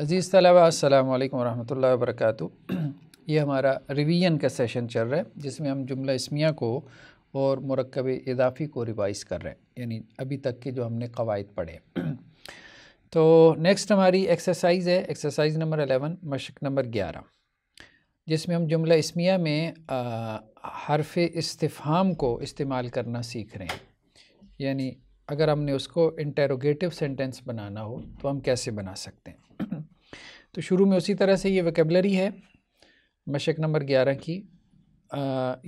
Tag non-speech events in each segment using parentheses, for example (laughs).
अज़ीज़ तलबा असल वरहमल वर्क ये हमारा रिवीजन का सेशन चल रहा है जिसमें हम जुमला इसमिया को और मरकब इजाफ़ी को रिवाइज़ कर रहे हैं यानी अभी तक के जो हमने कवायद पढ़े तो नेक्स्ट हमारी एक्सरसाइज है एक्सरसाइज नंबर अलेवन मशक नंबर ग्यारह जिसमें हम जुमला इसमिया में हरफ इस्तफाम को इस्तेमाल करना सीख रहे हैं यानी अगर हमने उसको इंटेरोगेटिव सेंटेंस बनाना हो तो हम कैसे बना सकते हैं तो शुरू में उसी तरह से ये वैकेबलरी है मशक नंबर ग्यारह की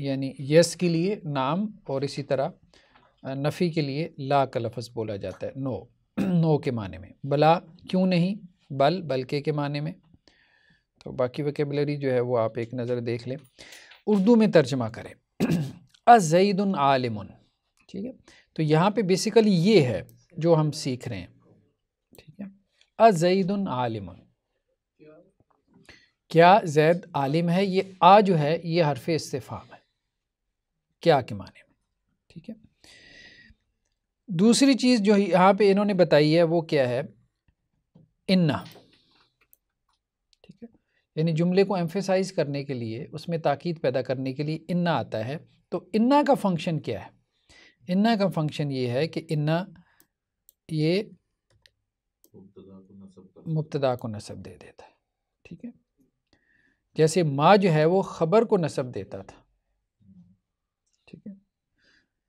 यानी यस के लिए नाम और इसी तरह नफ़ी के लिए ला का लफ्ज़ बोला जाता है नो नो (clears throat) के माने में बला क्यों नहीं बल बल्के के माने में तो बाकी वेकेबलरी जो है वो आप एक नज़र देख लें उर्दू में तर्जमा करें (clears throat) अजैदन आलिम ठीक है तो यहाँ पे बेसिकली ये है जो हम सीख रहे हैं ठीक है अजैदन आलिमन क्या जैद आलिम है ये आ जो है ये हरफ इस्तफाम है क्या के माने में ठीक है दूसरी चीज़ जो यहाँ पे इन्होंने बताई है वो क्या है इन्ना ठीक है यानी जुमले को एम्फेसाइज करने के लिए उसमें ताक़द पैदा करने के लिए इन्ना आता है तो इन्ना का फंक्शन क्या है इन्ना का फंक्शन ये है कि इन्ना ये मुबतदा को नसब दे देता है ठीक है जैसे माँ जो है वो ख़बर को नसब देता था ठीक है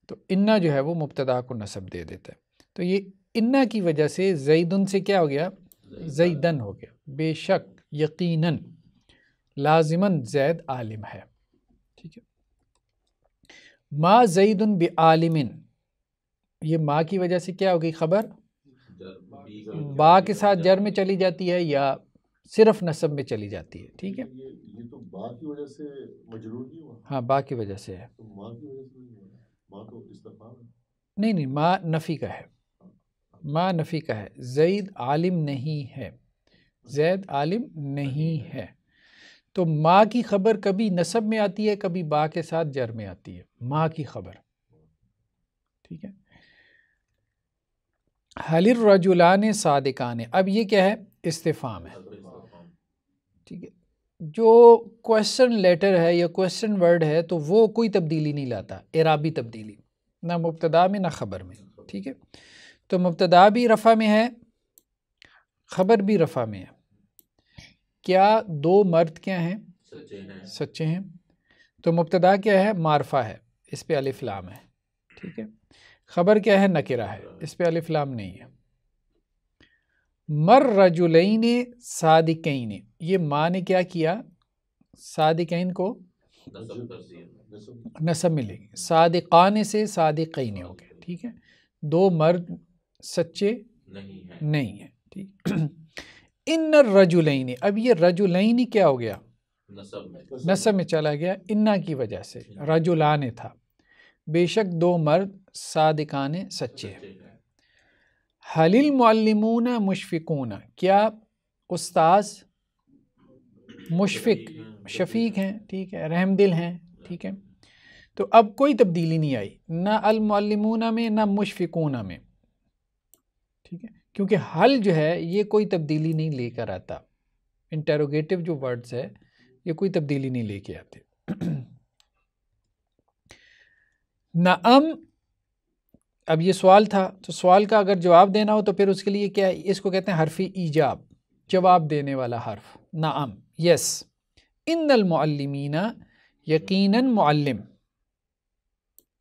तो इन्ना जो है वो मुबतदा को नसब दे देता है तो ये इन्ना की वजह से जईदन से क्या हो गया जईदन हो गया बेशक यकीनन लाजिमन जैद आलिम है ठीक है माँ जईदन बे आलिमिन ये माँ की वजह से क्या हो गई खबर बा के साथ जर में चली जाती है या सिर्फ नसब में चली जाती है ठीक है ये, ये तो की वजह से हुआ हाँ बा की वजह से है तो माँ की वजह से नहीं माँ तो नहीं माँ नफ़ी का है माँ नफ़ी का है जैद आलिम नहीं है जैद आलिम नहीं है तो माँ की खबर कभी नसब में आती है कभी बा के साथ जर में आती है माँ की खबर ठीक है हलिर रजुलान सादिकान अब ये क्या है इस्तेफाम है ठीक है जो क्वेश्चन लेटर है या क्वेश्चन वर्ड है तो वो कोई तब्दीली नहीं लाता एराबी तब्दीली ना मुबतदा में ना ख़बर में ठीक है तो मुबतदा भी रफ़ा में है ख़बर भी रफ़ा में है क्या दो मर्द क्या हैं सच्चे हैं तो मुबतदा क्या है मारफा है इस पर अलिफलाम है ठीक है ख़बर क्या है नकिरा है इस पर अलिफलाम नहीं है मर रजुलैन सादिकैन ये माँ ने क्या किया सादिकैन को नसब मिलेगी सादिकान से सादिकैन हो गए ठीक है दो मर्द सच्चे नहीं है नहीं है ठीक (clears throat) इन रजुलैनी अब ये रजुलैनी क्या हो गया नसब में चला गया इन्ना की वजह से रजुलान था बेशक दो मर्द सादिकान सच्चे हलिल मुल्लमून मुशफ़िकून क्या उस्ताज मुशफिक शफीक हाँ, हैं ठीक है रहम दिल हैं ठीक है तो अब कोई तब्दीली नहीं आई ना अलमूना में ना मुशफिकोना में ठीक है क्योंकि हल जो है ये कोई तब्दीली नहीं लेकर आता इंटेरोगेटिव जो वर्ड्स है ये कोई तब्दीली नहीं लेके आते (clears throat) अम अब ये सवाल था तो सवाल का अगर जवाब देना हो तो फिर उसके लिए क्या है इसको कहते हैं हरफी ईजाब जवाब देने वाला हर्फ अम यस इन मुअल्लिमीना यकीन मुअल्लिम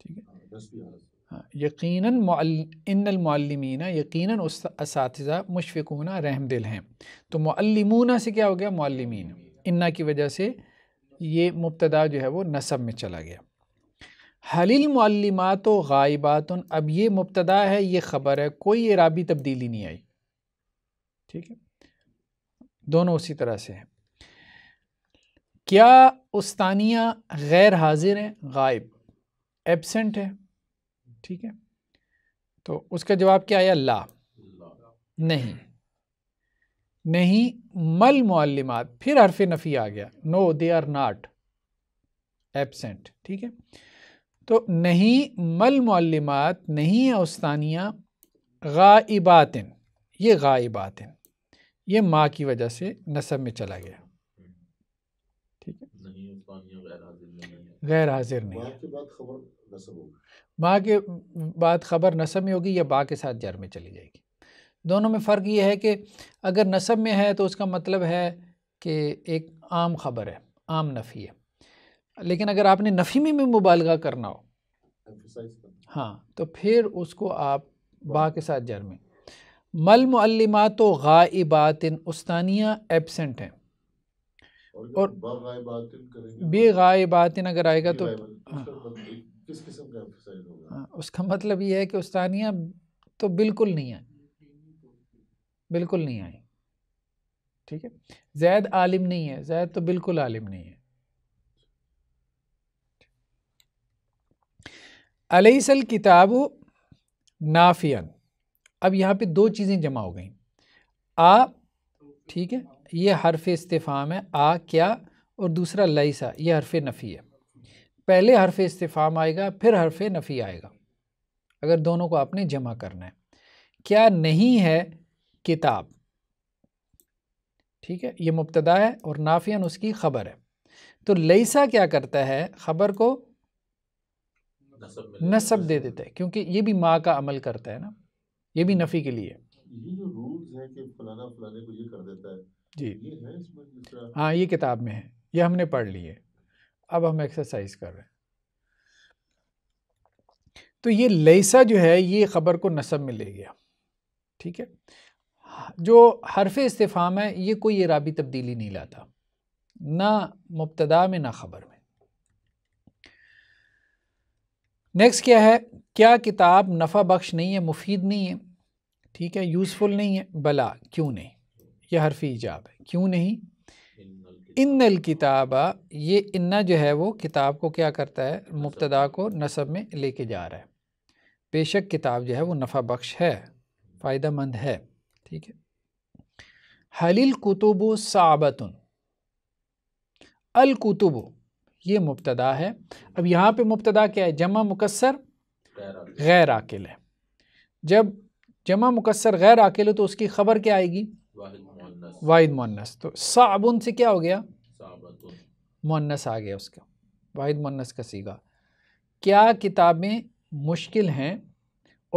ठीक है हाँ यकीन इन मुअल्लिमीना यकीन उस मुशफ़िकूना रहम दिल हैं तो मुअल्लिमूना से क्या हो गया मुअल्लिमीन इन्ना की वजह से ये मुबतदा जो है वो नसब में चला गया हलिल गायबात अब ये मुबतदा है ये ख़बर है कोई इराबी तब्दीली नहीं आई ठीक है दोनों उसी तरह से हैं क्या उस्तानिया गैर हाजिर है गायब एबसेंट है ठीक है तो उसका जवाब क्या आया ला नहीं नहीं मल मौलिमात फिर हरफ नफ़ी आ गया no they are not absent ठीक है तो नहीं मल मौलिमात नहीं है उस्तानिया गाइबातिन ये गाइबातिन ये माँ की वजह से नसब में चला गया गैर हाजिर नहीं माँ के बाद खबर नसब में होगी या बा के साथ जर में चली जाएगी दोनों में फ़र्क ये है कि अगर नसब में है तो उसका मतलब है कि एक आम खबर है आम नफ़ी है लेकिन अगर आपने नफ़ी में भी मुबालगा करना हो हाँ तो फिर उसको आप बा के साथ जर में मल मलमलिमा तो गाइबातिन उस्तानियाँ एबसेंट हैं और बेगाबातिन तो अगर आएगा तो, तो मतलब किस किस्म का होगा हाँ, उसका मतलब ये है कि उस्तानिया तो बिल्कुल नहीं आई बिल्कुल नहीं आई ठीक है जैद आलिम नहीं है जैद तो बिल्कुल आलिम नहीं है अलीसल किताब नाफियन अब यहाँ पे दो चीज़ें जमा हो गई आ ठीक है ये हरफ इस्तेफ़ाम है आ क्या और दूसरा लईसा ये हरफ नफ़ी है पहले हरफ इस्तेफ़ाम आएगा फिर हरफ नफ़ी आएगा अगर दोनों को आपने जमा करना है क्या नहीं है किताब ठीक है ये मुबतदा है और नाफियन उसकी ख़बर है तो लईसा क्या करता है ख़बर को नसब दे देता है क्योंकि ये भी माँ का अमल करता है ना ये भी नफ़ी के लिए ये जो रूल्स हैं कि फलाना फलाने को ये कर देता है जी हाँ ये किताब में है ये हमने पढ़ ली है अब हम एक्सरसाइज कर रहे हैं तो ये लईसा जो है ये ख़बर को नसब में ले गया ठीक है जो हरफ इस्तेफाम है ये कोई इराबी तब्दीली नहीं लाता ना मुबतदा में ना ख़बर में नेक्स्ट क्या है क्या किताब नफ़ा बख्श नहीं है मुफीद नहीं है ठीक है यूज़फुल नहीं है भला क्यों नहीं यह हरफी ईजाब है क्यों नहीं इन्नल किताबा ये इन्ना जो है वो किताब को क्या करता है मुबतदा को नसब में लेके जा रहा है बेशक किताब जो है वो नफ़ा बख्श है फ़ायदा मंद है ठीक है हलिल कुतुब साबतन अल ये मुबतदा है अब यहाँ पे मुबतदा क्या है जमा मुकसर गैर आकिल है जब जमा मुकसर गैर आकिल है तो उसकी ख़बर क्या आएगी वाहिद मोनस तो साबुन से क्या हो गया मोनस आ गया उसका वाहिद मोनस का सीगा क्या किताबें मुश्किल हैं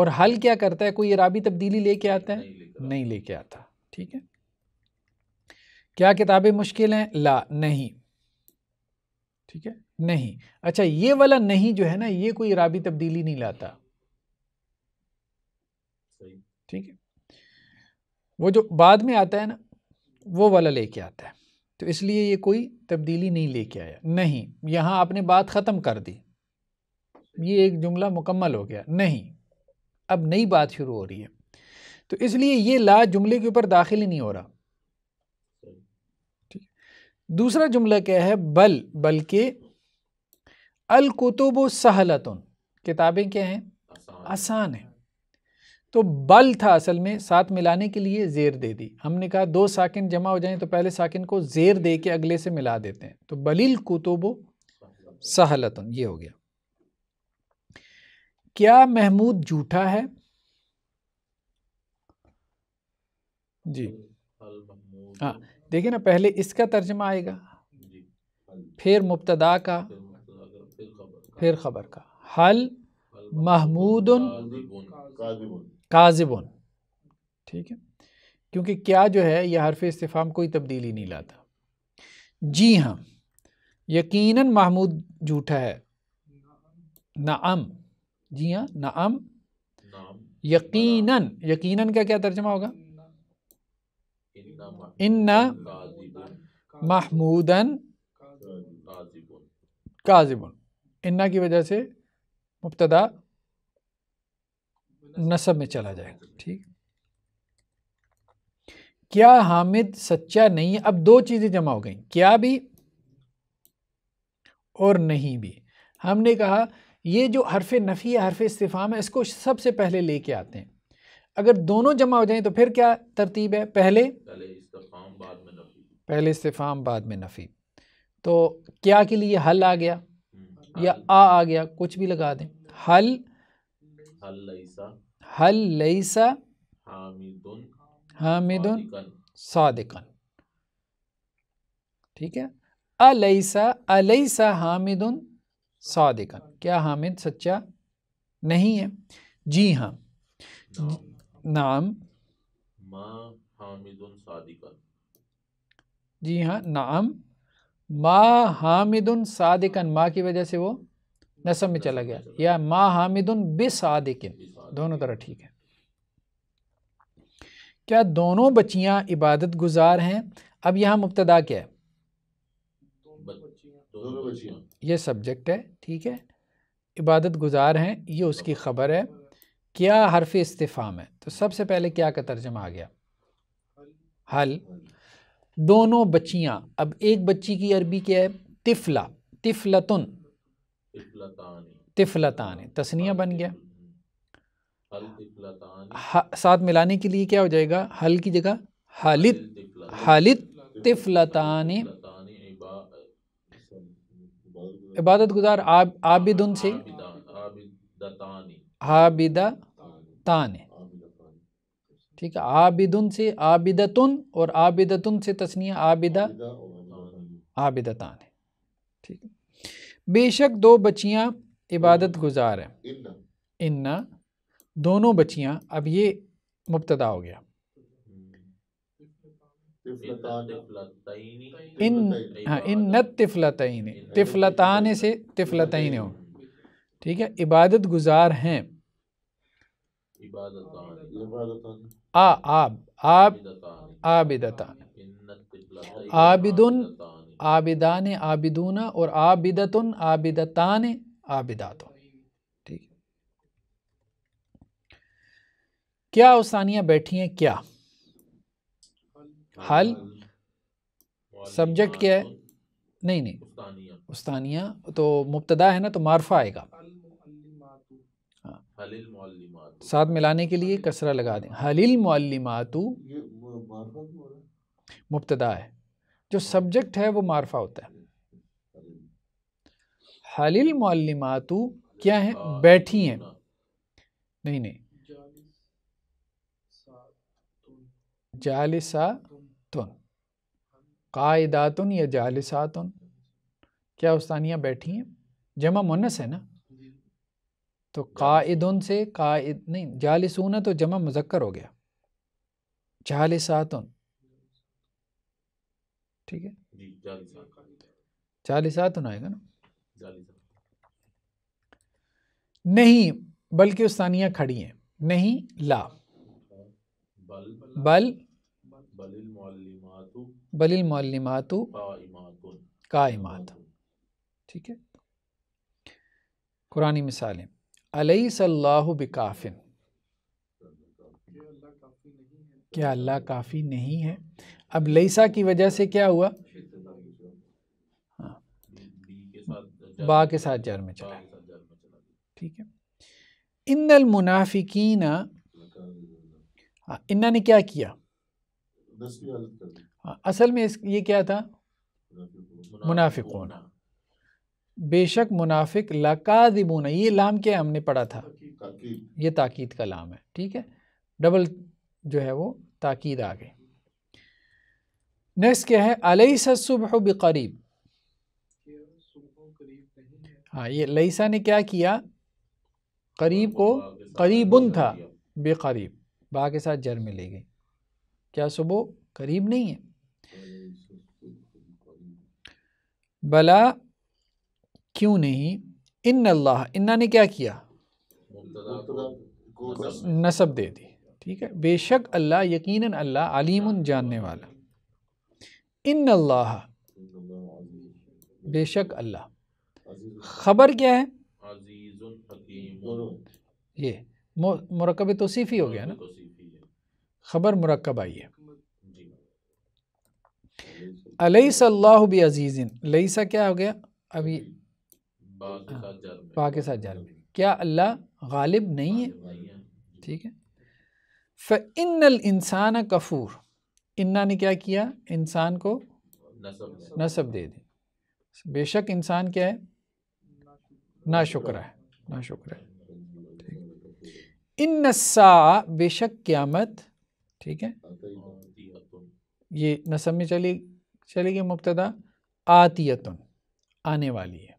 और हल क्या करता है कोई इराबी तब्दीली लेके आता है नहीं लेके आता ठीक है क्या किताबें मुश्किल हैं ला नहीं ठीक है नहीं अच्छा ये वाला नहीं जो है ना ये कोई इराबी तब्दीली नहीं लाता ठीक है वो जो बाद में आता है ना वो वाला लेके आता है तो इसलिए ये कोई तब्दीली नहीं लेके आया नहीं यहाँ आपने बात ख़त्म कर दी ये एक जुमला मुकम्मल हो गया नहीं अब नई बात शुरू हो रही है तो इसलिए ये ला जुमले के ऊपर दाखिल ही नहीं हो रहा दूसरा जुमला क्या है बल बल्कि अलकुतुब सहलतन किताबें क्या हैं आसान है तो बल था असल में साथ मिलाने के लिए ज़ेर दे दी हमने कहा दो साकिन जमा हो जाएं तो पहले साकिन को ज़ेर दे के अगले से मिला देते हैं तो बलील कुतुब सहलतन ये हो गया क्या महमूद झूठा है जी हाँ देखिए ना पहले इसका तर्जमा आएगा फिर मुबतदा का फिर खबर का हल महमूद काजिबन ठीक है क्योंकि क्या जो है यह हरफ इस्तेफ़ाम कोई तब्दीली नहीं लाता जी हाँ यकीनन महमूद झूठा है नाम जी हाँ नाम यकीनन यकीनन का क्या तर्जमा होगा इन्ना महमूदन काजिबन इन्ना की वजह से मुबतदा नसब में चला जाएगा ठीक क्या हामिद सच्चा नहीं है अब दो चीज़ें जमा हो गई क्या भी और नहीं भी हमने कहा ये जो हरफ नफ़ी है हरफ इस्तीफ़ाम है इसको सबसे पहले लेके आते हैं अगर दोनों जमा हो जाएं तो फिर क्या तरतीब है पहले पहले इस्तीफ़ाम बाद में नफ़ी तो क्या के लिए हल आ गया हम्म, या आ आ गया कुछ भी लगा दें हल हल लईसा हामिदुन सादिकन ठीक है अलईसा अलईसा हामिदुन सादिकन क्या हामिद सच्चा नहीं है जी हाँ नाम हामिदुन सादिकन जी हाँ नाम मा हामिदुन सादिकन माँ की वजह से वो नसम में चला गया या मा हामिदुन बिसादिकन दोनों तरह ठीक है क्या दोनों बच्चियां इबादत गुजार हैं अब यहां मुबतदा क्या है यह सब्जेक्ट है ठीक है इबादत गुजार हैं ये उसकी खबर है क्या हरफ इस्तेफ़ाम है तो सबसे पहले क्या का तर्जमा आ गया हल दोनों बच्चियां अब एक बच्ची की अरबी क्या है तिफला तिफलतान तिफलतान तस्निया बन गया साथ मिलाने के लिए क्या हो जाएगा हल की जगह हालित हालित तिफलतानी इबादत गुजार आबिदुन से आबिदा तान ठीक है आबिदुन से आबिदतुन और आबिदतुन से तस्निया आबिदा आबिदा तान है ठीक बेशक दो बच्चियां इबादत गुजार हैं इन्ना दोनों बच्चियां अब ये मुबतदा हो गया इन हाँ इन न तिफलतने से तिफलतने हो ठीक है इबादत गुजार हैं आ आब आब आबिदतान आबिदन आबिदान आबिदूना और आबिदतुन आबिदतान आबिदातुन क्या उसानियाँ बैठी हैं क्या हल सब्जेक्ट क्या है तो नहीं नहीं उस्तानिया तो मुबतदा है ना तो मारफा आएगा हाँ। साथ मिलाने के लिए कसरा लगा दें हलिल मल्लिमातु मुबतदा है जो सब्जेक्ट है वो मारफा होता है हलिल मल्लिमातु क्या है हाँ, बैठी हैं हाँ। नहीं नहीं जालिसातुन कायदातुन या जालिसातुन क्या उस्तानियाँ बैठी हैं जमा मुनस है ना तो कायदुन से कायद नहीं जालिसून तो जमा मुजक्कर हो गया जालिसातुन ठीक है जालिसातुन आएगा ना नहीं बल्कि उस्तानियाँ खड़ी हैं नहीं ला बल बलिल मौलिमातु कायमात ठीक है कुरानी मिसालें अलई सल्लाह बिकाफिन क्या अल्लाह काफ़ी नहीं है अब लईसा की वजह से क्या हुआ हाँ बा के साथ जर में चला ठीक है इन्नल मुनाफिकीना हाँ इन्ना ने क्या किया दसवीं हालत कर दी हाँ, असल में इस ये क्या था मुनाफिक होना बेशक मुनाफिक लकादिबूना ये लाम क्या हमने पढ़ा था ये ताकीद का लाम है ठीक है डबल जो है वो ताकीद आ गई नेक्स्ट क्या है अलई सुबह बकरीब हाँ ये लईसा ने क्या किया करीब को करीबन था बेकरीब बा के साथ जर में ले गई क्या सुबह करीब नहीं है भला तो क्यों नहीं इन अल्लाह इन्ना ने क्या किया नसब दे दी ठीक है बेशक अल्लाह यकीनन अल्लाह आलिम जानने वाला इन अल्लाह बेशक अल्लाह खबर क्या है ये मुरकब तोसीफ़ी हो गया ना खबर मरकब आई है अलैसल्लाहु बी अजीज़िन लईसा क्या हो गया अभी पा के साथ जा में क्या अल्लाह गालिब नहीं है ठीक है इन इंसान कफूर इन्ना ने क्या किया इंसान को नसब दे दी बेशक इंसान क्या है ना शुक्र है ना शुक्र है इन नस्सा बेशक क़्यामत ठीक है ये नसब में चली चलेगी मुबतदा आतियतन आने वाली है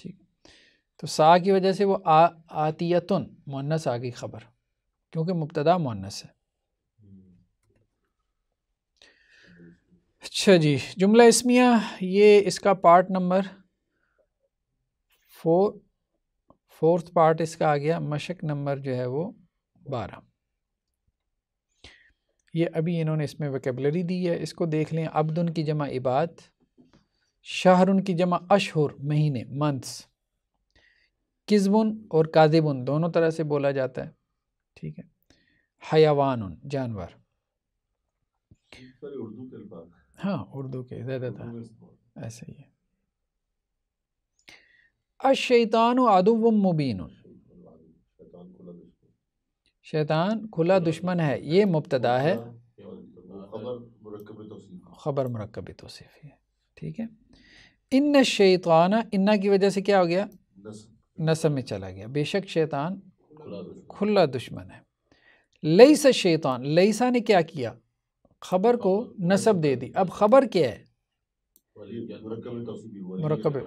ठीक तो सा की वजह से वो आ आतियतन मुन्नस आ गई खबर क्योंकि मुबतदा मुन्नस है अच्छा जी जुमला इसमिया ये इसका part number four fourth part इसका आ गया मशक नंबर जो है वो बारह ये अभी इन्होंने इसमें वकेबलरी दी है इसको देख लें अब्दुन की जमा इबाद शाहरुन की जमा अशहर महीने मंथ्स किजबुन और काजिबुन दोनों तरह से बोला जाता है ठीक है हयावान जानवर हाँ उर्दू के ज़्यादातर ऐसे ही है अशैतान आदुव मुबीन शैतान खुला दुश्मन है ये मुबतदा है ख़बर मरकब तोसीफ़ है ठीक है इन शैताना इन्ना की वजह से क्या हो गया नसम में चला गया बेशक शैतान खुला दुश्मन है लईसा शैतान लईसा ने क्या किया खबर को नसब दे दी अब खबर क्या है मरकब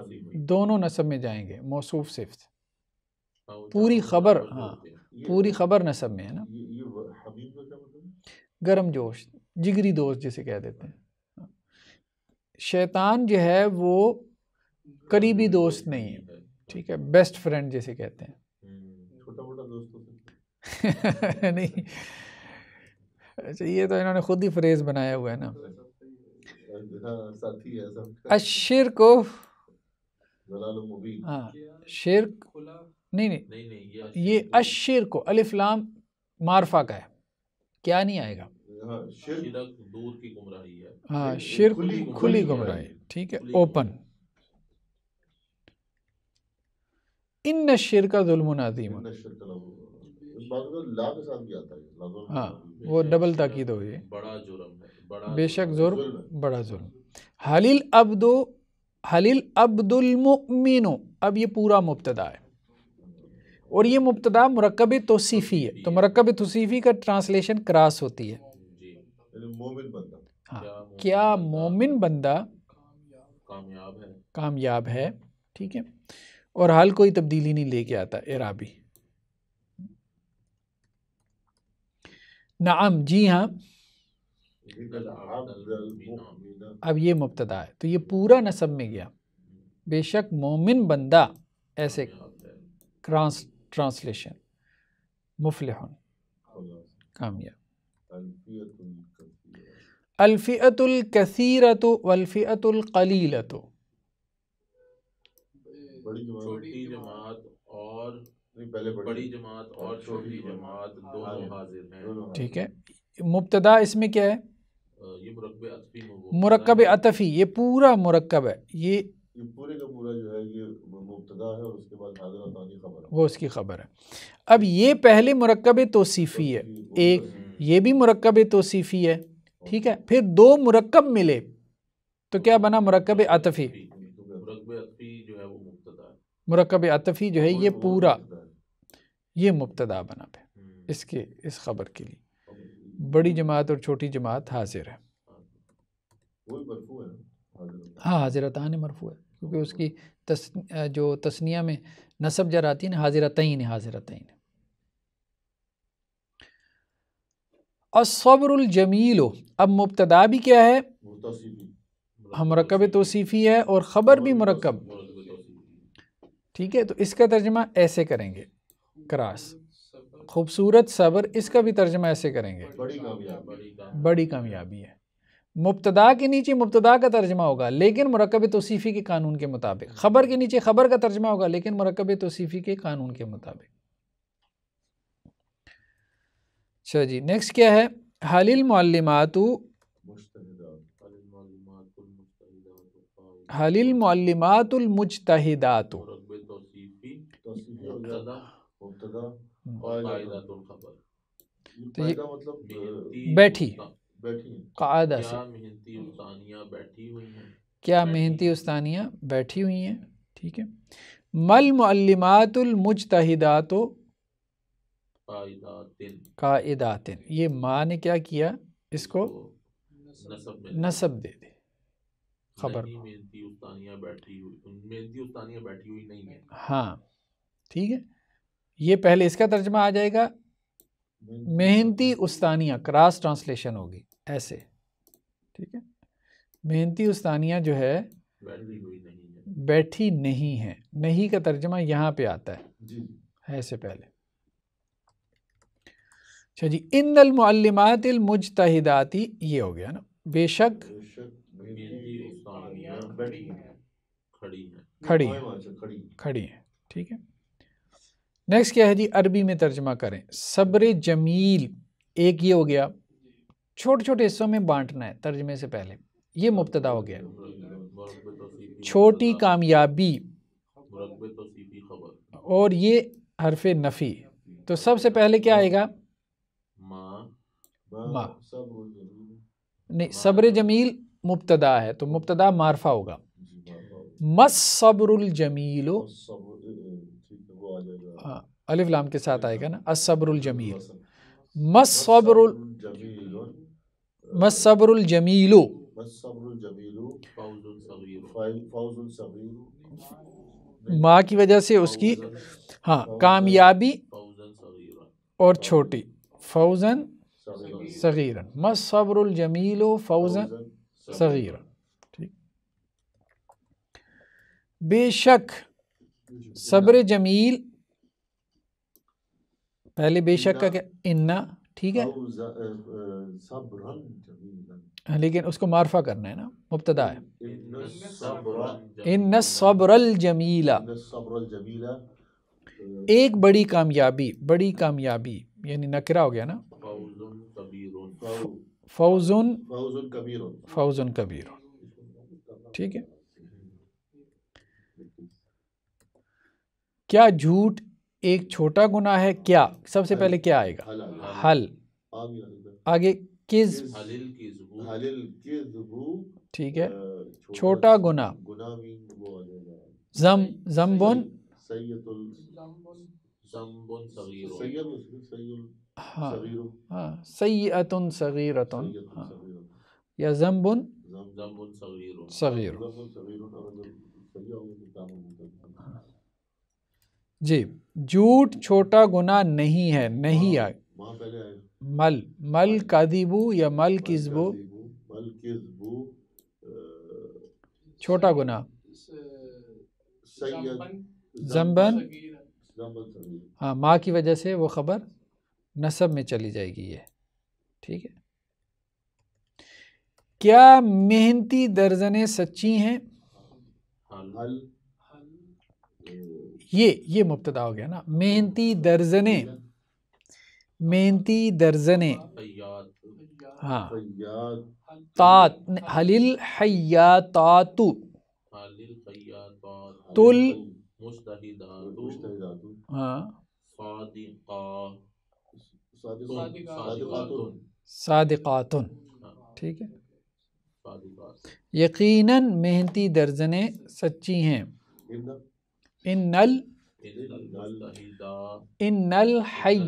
दोनों नसब में जाएंगे मौसूफ सिर्फ हाँ, पूरी खबर हाँ पूरी खबर नसब में है ना मतलब गर्म जोश जिगरी दोस्त जिसे कह देते हैं शैतान जो है वो करीबी दोस्त नहीं है ठीक है बेस्ट फ्रेंड जिसे कहते हैं हम्म, (laughs) नहीं अच्छा ये तो इन्होंने खुद ही फ्रेज बनाया हुआ है ना तो अशिर को हाँ शिरक नहीं नहीं, ये अशिर को अलिफ्लाम मारफा का है क्या नहीं आएगा हाँ शिर हाँ, खुली गुमराही ठीक है ओपन इन शिर का जुल्म अजीम हाँ वो डबल ताकीद हो गई बेशक जुर्म बड़ा जुर्म हलील अब्दो हलील अब्दुलमिनो अब ये पूरा मुबतदा है और ये मुबतदा मरकब तोसीफ़ी है तो मरकब तोसीफ़ी का ट्रांसलेशन क्रास होती है हाँ क्या मोमिन बंदा कामयाब है कामयाब है ठीक है और हाल कोई तब्दीली नहीं लेके आता एराबी नाम जी हाँ अब ये मुबतदा है तो ये पूरा नसब में गया बेशक मोमिन बंदा ऐसे क्रांस ट्रांसलेशन मुफलहन कामयाब अल्फ़ियतुल कसीरत वल्फ़ियतुल कलीलत ठीक है मुबतदा इसमें क्या है मरकब अतफ़ी ये पूरा मरकब है ये पूरे का पूरा जो है ये मुबतदा है और उसके बाद हाजिर वो उसकी ख़बर है अब ये पहले मरकब तोसीफ़ी है एक ये भी मरकब तोसीफ़ी है ठीक है फिर दो मरकब मिले तो क्या बना मरकब आतफ़ी मरकब आतफ़ी जो है ये पूरा ये मुबतदा बना पे इसके इस ख़बर के लिए बड़ी जमात और छोटी जमात हाजिर है हाँ हाजिर तान मरफू है क्योंकि उसकी तस जो तस्निया में नसब जर आती है ना हाजिर तयन हाजिर तयन असब्रजमील अब मुबतदा भी क्या है हम मरकब तोसीफ़ी है और ख़बर भी मरकब ठीक है तो इसका तर्जमा ऐसे करेंगे क्रास खूबसूरत सब्र इसका भी तर्जमा ऐसे करेंगे बड़ी कामयाबी है मुबतदा के नीचे मुबतदा का तर्जमा होगा लेकिन मरकब तोसीफ़ी के कानून के मुताबिक ख़बर के नीचे ख़बर का तर्जमा होगा लेकिन मरकब तोसीफ़ी के कानून के मुताबिक अच्छा जी नेक्स्ट क्या है हालिल मल्लमातु हालिल मल्लमातुलमुजतहिदात हम्म। तो मतलब, बैठी हाँ। कादा से क्या मेहनती उस्तानियाँ बैठी हुई हैं ठीक है मल मलमातुलमुजतहिदात कादातिन ये माँ ने क्या किया इसको नसब दे दे खबर हाँ ठीक है ये पहले इसका तर्जमा आ जाएगा मेहनती उस्तानिया क्रॉस ट्रांसलेशन होगी ऐसे ठीक है मेहनती उस्तानिया जो है बैठी नहीं है नहीं का तर्जमा यहाँ पे आता है ऐसे पहले अच्छा जी इन दलमालमत मुजतहिदाती ये हो गया ना बेशक खड़ी खड़ी है अच्छा, ठीक है नेक्स्ट क्या है जी अरबी में तर्जमा करें सब्र जमील एक ये हो गया छोटे छोटे हिस्सों में बांटना है तर्जमे से पहले ये मुबतदा हो गया छोटी कामयाबी और ये हरफ नफ़ी तो सबसे पहले क्या आएगा माँ नहीं सब्र जमील मुबतदा है तो मुबतदा मारफा होगा मस सब्रुल जमील हाँ अलिफ लाम के साथ आएगा ना असब्रुल जमील मस सब्रुल मसब्रुल माँ की वजह से उसकी हाँ कामयाबी और छोटी फौजन सगीरन मसब्रुल जमीलो फौजन सगीरन ठीक बेशक सब्र जमील पहले बेशक का क्या इन्ना ठीक है uh, uh, हाँ, लेकिन उसको मारफा करना है ना मुबतदा है इन सबरल जमीला uh, एक बड़ी कामयाबी बड़ी कामयाबी यानी नकरा हो गया ना फौजुन फौजुन कबीर ठीक है क्या झूठ एक छोटा गुना है क्या सबसे पहले क्या आएगा हल आगे किस ठीक है छोटा गुना हाँ, हाँ। हाँ। जम जम्बुन हाँ हाँ हाँ या जम्बुन सगीर तो जी झूठ छोटा गुना नहीं है नहीं आए मल मल कादिबू या मल किसबू छोटा गुना जम्बन हाँ माँ की वजह से वो ख़बर नसब में चली जाएगी ये ठीक है क्या मेहनती दर्जने सच्ची हैं ये ये मुबतदा हो गया ना मेहनती दर्जने मेहनती दर्जने हाँ हलिल हयातु तुल हाँ। सादिकातुन ठीक है यकीनन मेहनती दर्जने सच्ची हैं इन नल इन नल हई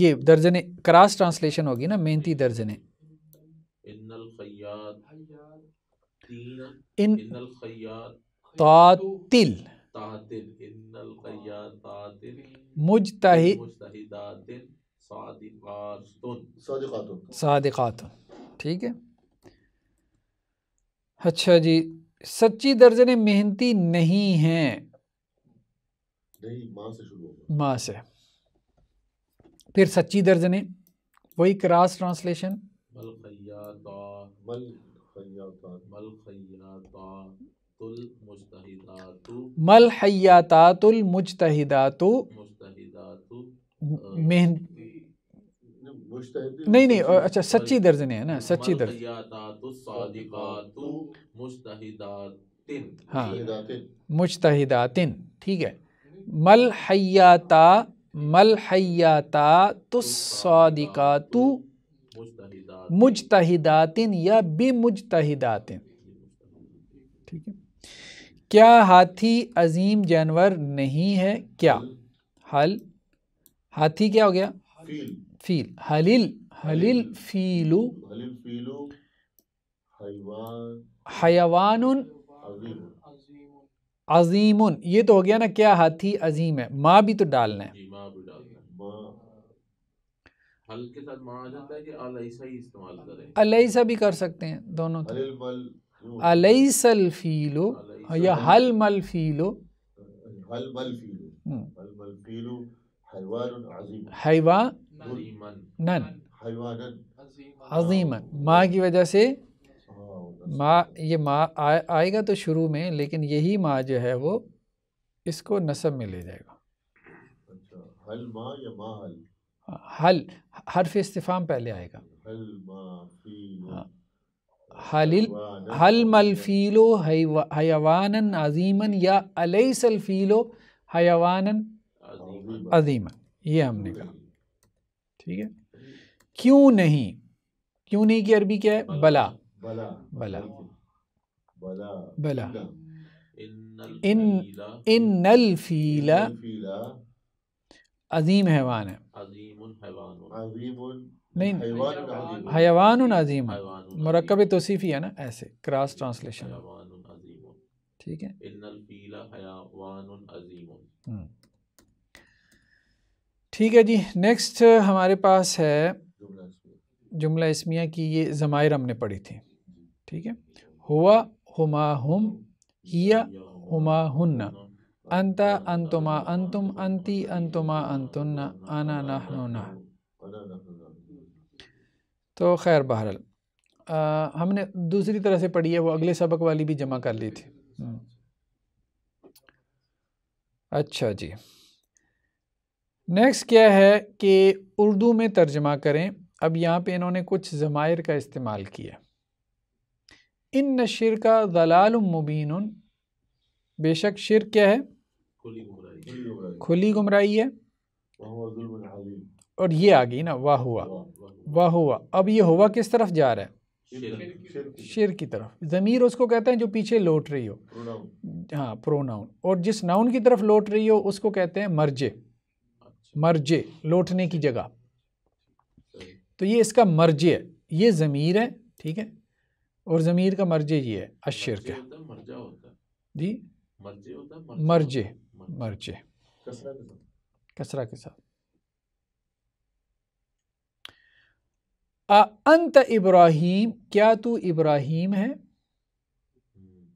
ये दर्जने क्रास ट्रांसलेशन होगी ना मेहनती दर्जने इन तातिल ठीक है अच्छा जी सच्ची दर्जने मेहनती नहीं है माँ से माँ से फिर सच्ची दर्जने वही क्रास ट्रांसलेशन मल हयातुल मुजतहिदातु मेहनत नहीं नहीं अच्छा सच्ची दर्जने है ना सच्ची दर्ज तो हाँ मुश्तिदातिन ठीक है मल हयाता मल हयाता तुस्सादिकातु तो मुजतहिदातिन या बिमुजतहिदातिन ठीक है क्या हाथी अजीम जानवर नहीं है क्या हल हाथी क्या हो गया फील हलिल हलिल फीलू हलिल फीलू हयवान अजीम ये तो हो गया ना क्या हाथी अजीम है माँ भी तो डालना है अलईसा भी कर सकते हैं दोनों तो अलईसल फीलो या हल मल फीलो हल मल फीलो हम्म। हल मल फीलो हैवा नन अजीमन माँ की वजह से माँ ये माँ आएगा तो शुरू में लेकिन यही माँ जो है वो इसको नसब में ले जाएगा अच्छा, हल हरफ या हल हल इस्तीफ़ाम पहले आएगा हल हाँ। हलिल हल मलफीलो हयवान अजीमन या अलसलफीलो हयवान अजीमन ये हमने हम्म। कहा ठीक है क्यों नहीं क्यों नहीं की अरबी क्या है बला बला बला बला बला इन इन नल फीला अजीम हैवान है नहीं हयवान अजीम है मरकब तोसीफ़ी है ना ऐसे क्रॉस ट्रांसलेशन ठीक है ठीक है जी नेक्स्ट हमारे पास है जुमला इसमिया की ये ज़मायर हमने पढ़ी थी ठीक है हुआ हुमा हम हिया हुमा हन्ना अंता अंतुमा अंतुम अंति अंतुमा अंतुन्ना आना ना तो खैर बहरल हमने दूसरी तरह से पढ़ी है वो अगले सबक वाली भी जमा कर ली थी हम्म। अच्छा जी नेक्स्ट क्या है कि उर्दू में तर्जमा करें अब यहाँ पे इन्होंने कुछ ज़मायर का इस्तेमाल किया इन शिर का दलाल मुबीन बेशक शिर क्या है खुली गुमराही है और ये आ गई ना वाह हुआ वाह हुआ अब ये हुआ किस तरफ जा रहा है शेर की तरफ ज़मीर उसको कहते हैं जो पीछे लौट रही हो हाँ प्रोनाउन और जिस नाउन की तरफ लौट रही हो उसको कहते हैं मर्जे मर्जे लौटने की जगह तो ये इसका मर्जे है ये ज़मीर है ठीक है और ज़मीर का मर्जे ये है अशर का जी मर्जे मर्जे कसरा के साथ अंत इब्राहिम क्या तू इब्राहिम है हम्म।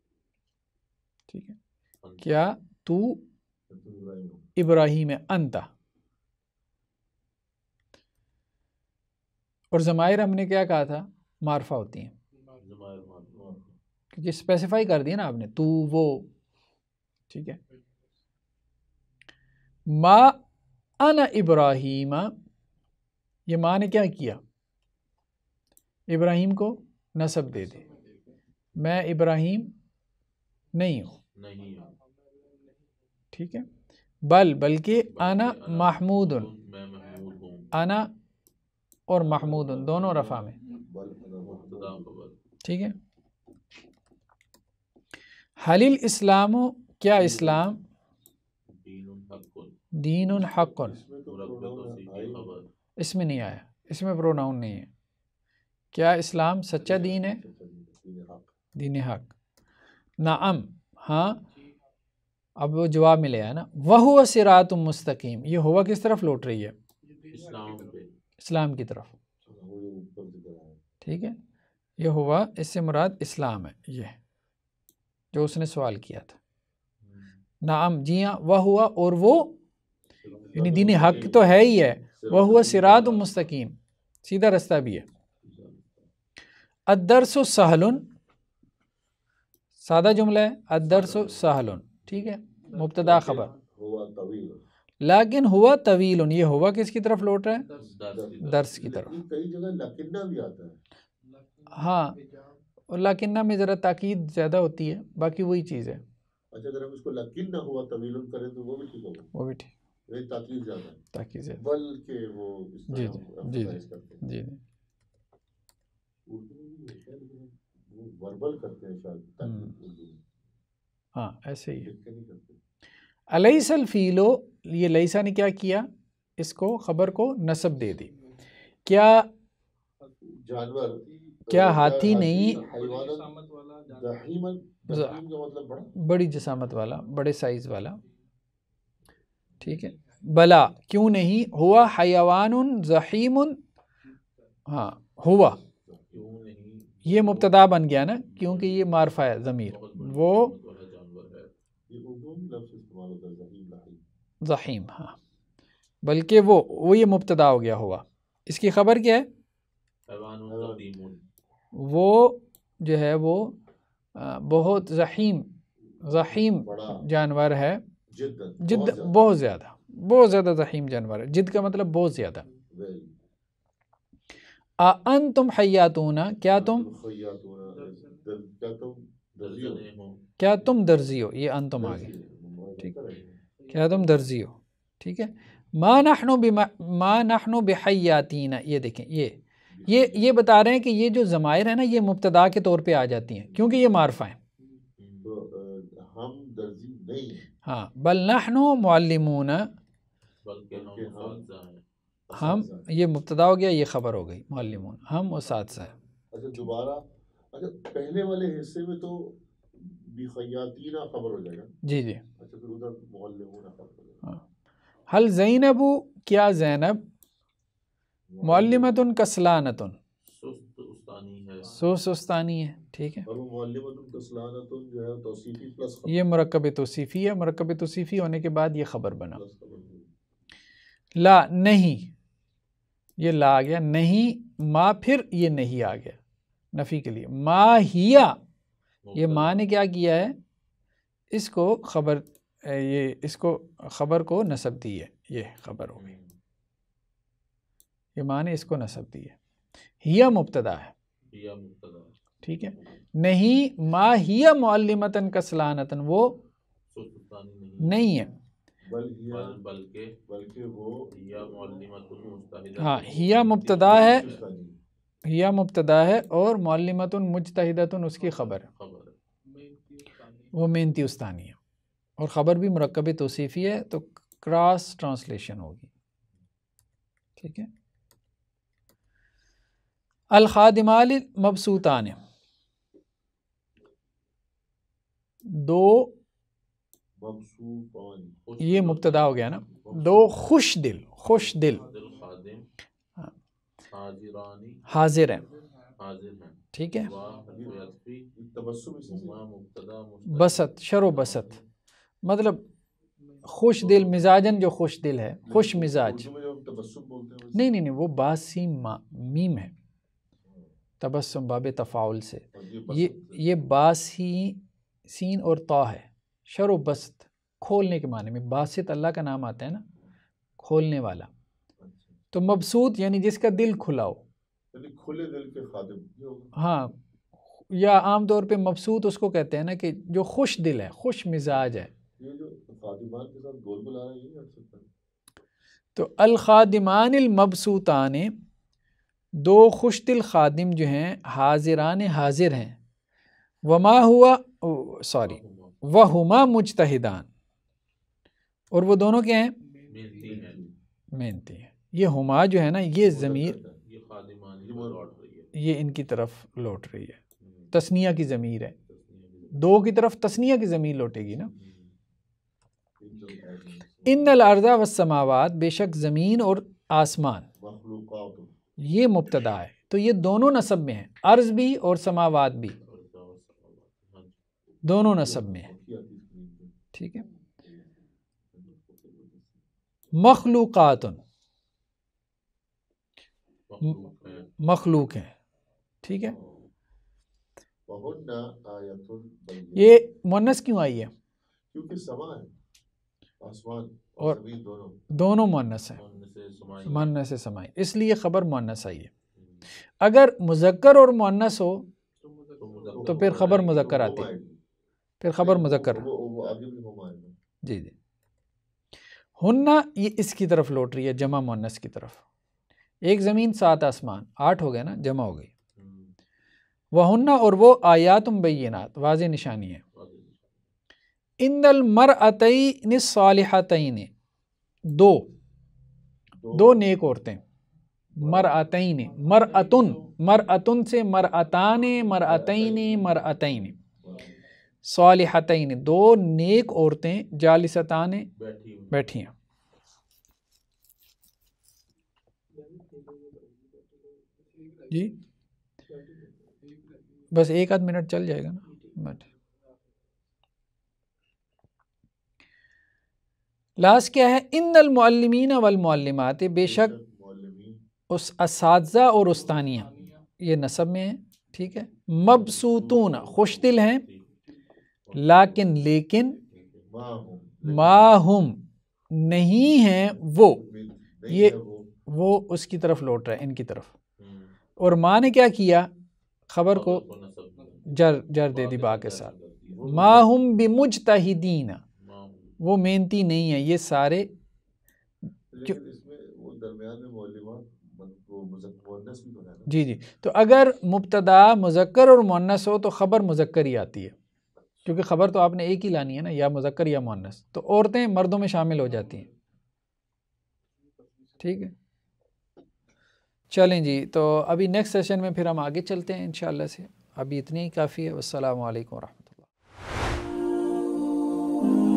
ठीक है क्या तू इब्राहिम है अंता और ज़मायर हमने क्या कहा था मारफा होती हैं क्योंकि स्पेसिफाई कर दिया ना आपने तू वो ठीक है मा अन इब्राहिम ये माँ ने क्या किया इब्राहिम को नसब दे दे मैं इब्राहिम नहीं हूँ ठीक है बल बल्कि आना महमूद आना और महमूद दोनों रफ़ा में ठीक है हलील इस्लाम क्या इस्लाम दीन हक इसमें नहीं आया इसमें प्रोनाउन नहीं है क्या इस्लाम सच्चा दीन है दीन हक नाम हाँ अब वो जवाब मिलेगा ना वह हुआ तुम मुस्तकीम ये हुआ किस तरफ लौट रही है इस्लाम की तरफ ठीक है ये हुआ इससे मुराद इस्लाम है ये जो उसने सवाल किया था नाम जी हाँ वह हुआ और वो यानी दीन हक तो है ही है वह हुआ सिरात मुस्तकीम सीधा रास्ता भी है अदरसो सहलुन सादा जुमला है अदरसो सहलुन ठीक है मुबतदा खबर लाकिन हुआ तवील ये हुआ किसकी तरफ लौट रहा है दर्स, की तरफ कई जगह लकिन्ना भी आता है हाँ और लाकिन्ना में ज़रा ताकीद ज़्यादा होती है बाकी वही चीज़ है अच्छा अगर हम इसको लकिन्ना हुआ तवील करें तो वो भी ठीक होगा वो भी ठीक ताकीद ज़्यादा बल्कि वो जी जी जी जी जी हम्म। हाँ ऐसे ही अलैसल ये लईसा ने क्या किया इसको ख़बर को नसब दे दी क्या जानवर क्या हाथी नहीं मतलब बड़ी जसामत वाला बड़े साइज़ वाला ठीक है बला क्यों नहीं हुआ हयावान जहीम हाँ हुआ ये मुबतदा बन गया ना क्योंकि ये मारफा है ज़मीर वो ज़हीम हाँ बल्कि वो वो ये मुबतदा हो गया हुआ इसकी ख़बर क्या है वो जो है वो बहुत ज़हीम ज़हीम जानवर है जिद बहुत ज़्यादा बहुत ज़्यादा ज़हीम जानवर है जिद का मतलब बहुत ज़्यादा अन तुम हयातूना क्या तुम क्या तुम दर्जी हो ये अन तुम आगे ठीक कि आदम दर्जी हो ठीक है माँ नहनो बि माँ नहनो बेहयातीना ये देखें ये ये ये बता रहे हैं कि ये जो ज़मायर है ना ये मुबतदा के तौर पे आ जाती हैं क्योंकि ये मारफा तो, हैं हाँ बल नहनो मालमून हम ये मुबतदा हो गया ये खबर हो गई मालमून हम उस अच्छा दोबारा अच्छा पहले वाले हिस्से में तो जी जी अच्छा, हाँ। हल जैनब क्या जैनब मौलमतन तो कसलानतन सुस्तानी है ठीक है तो ये मरकब तोसीफ़ी है मरकब तोसीफ़ी होने के बाद ये ख़बर बना ला नहीं ये ला आ गया नहीं माँ फिर ये नहीं आ गया नफ़ी के लिए माहिया ये माँ ने क्या किया है इसको खबर ये इसको ख़बर को नसब दी है ये खबर हो गई ये माँ ने इसको नसब दी है हिया मुबतदा है ठीक है नहीं माँ हिया का सलानतन वो नहीं है हाँ हिया मुबतदा है हिया मुबतदा है और मौलमतन मुजतहदतन उसकी खबर है वो मेहनती उस्तानी है और ख़बर भी मरकब तोसीफ़ी है तो क्रॉस ट्रांसलेशन होगी ठीक है अलखादिमाल मबसूतान दो ये मुबतदा हो गया ना दो खुश दिल खुश दिल हाँ। हाजिर हैं ठीक है बसत शरो बसत मतलब खुश दिल मिजाजन जो खुश दिल है खुश मिजाज नहीं नहीं नहीं वो बासी मीम है तबस्सुम बाब तफ़ाउल से ये ये बासी सीन और तो है शरो बसत खोलने के माने में बासित अल्लाह का नाम आता है ना खोलने वाला तो मबसूत यानी जिसका दिल खुला हो खुले दिल के खादिम हाँ या आम तौर पे मबसूत उसको कहते हैं ना कि जो खुश दिल है खुश मिजाज है तो अलखादिमान मबसूतान दो खुश दिल खादिम जो हैं हाजिरान हाजिर हैं वमा हुआ सॉरी हुमा मुजतहिदान और वो दोनों क्या हैं मेहनती हैं ये हुमा जो है ना ये ज़मीर ये इनकी तरफ लौट रही है तस्निया की ज़मीर है दो की तरफ तस्निया की ज़मीर लौटेगी ना इन अर्जा व समावत बेशक ज़मीन और आसमान ये मुबतदा है तो ये दोनों नसब में है अर्ज भी और समावाद भी दोनों नसब में है ठीक है मखलूक़ातन मखलूक हैं ठीक है ये मोनस क्यों आई है क्योंकि समान है आसमान और दोनों दोनों है मोनस मुन्नस समाई इसलिए ख़बर मोनस आई है हम्म। अगर मुजक्कर और मोनस हो तो, तो फिर तो ख़बर मुजक्कर तो आती है फिर ख़बर मुजक्कर जी जी हुन्ना ये इसकी तरफ लौट रही है जमा मुन्नस की तरफ एक ज़मीन सात आसमान आठ हो गए ना जमा हो गई वहन्ना और वो आयातम बैनात वाज निशानी है इंदल मर अतई ने दो दो नेक औरतें मर अतई ने मर अतुन मर अतुन से मर अतान मर अतई ने मर अतई ने सालहतई दो नेक औरतें जालिसतान बैठी हैं जी बस एक आध मिनट चल जाएगा ना बट लास्ट क्या है इन अलमिन वलमलिमात बेशक उस इसाजा और उस्तानिया ये नसब में है ठीक है मबसूतून खुश दिल हैं लाकिन लेकिन माहुम नहीं हैं वो ये वो उसकी तरफ लौट रहे हैं इनकी तरफ हम्म। और माँ ने क्या किया खबर को जर जर दे दी बा के साथ माहम मुझ तहिदीन वो मेहनती नहीं है ये सारे जी जी तो अगर मुबतदा मुजक्कर और मुन्नस हो तो ख़बर मुजक्कर ही आती है क्योंकि ख़बर तो आपने एक ही लानी है ना या मुजक्कर या मुनस तो औरतें मर्दों में शामिल हो जाती हैं ठीक है चलें जी तो अभी नेक्स्ट सेशन में फिर हम आगे चलते हैं इन से अभी इतनी ही काफ़ी है वालेकुम वरहमल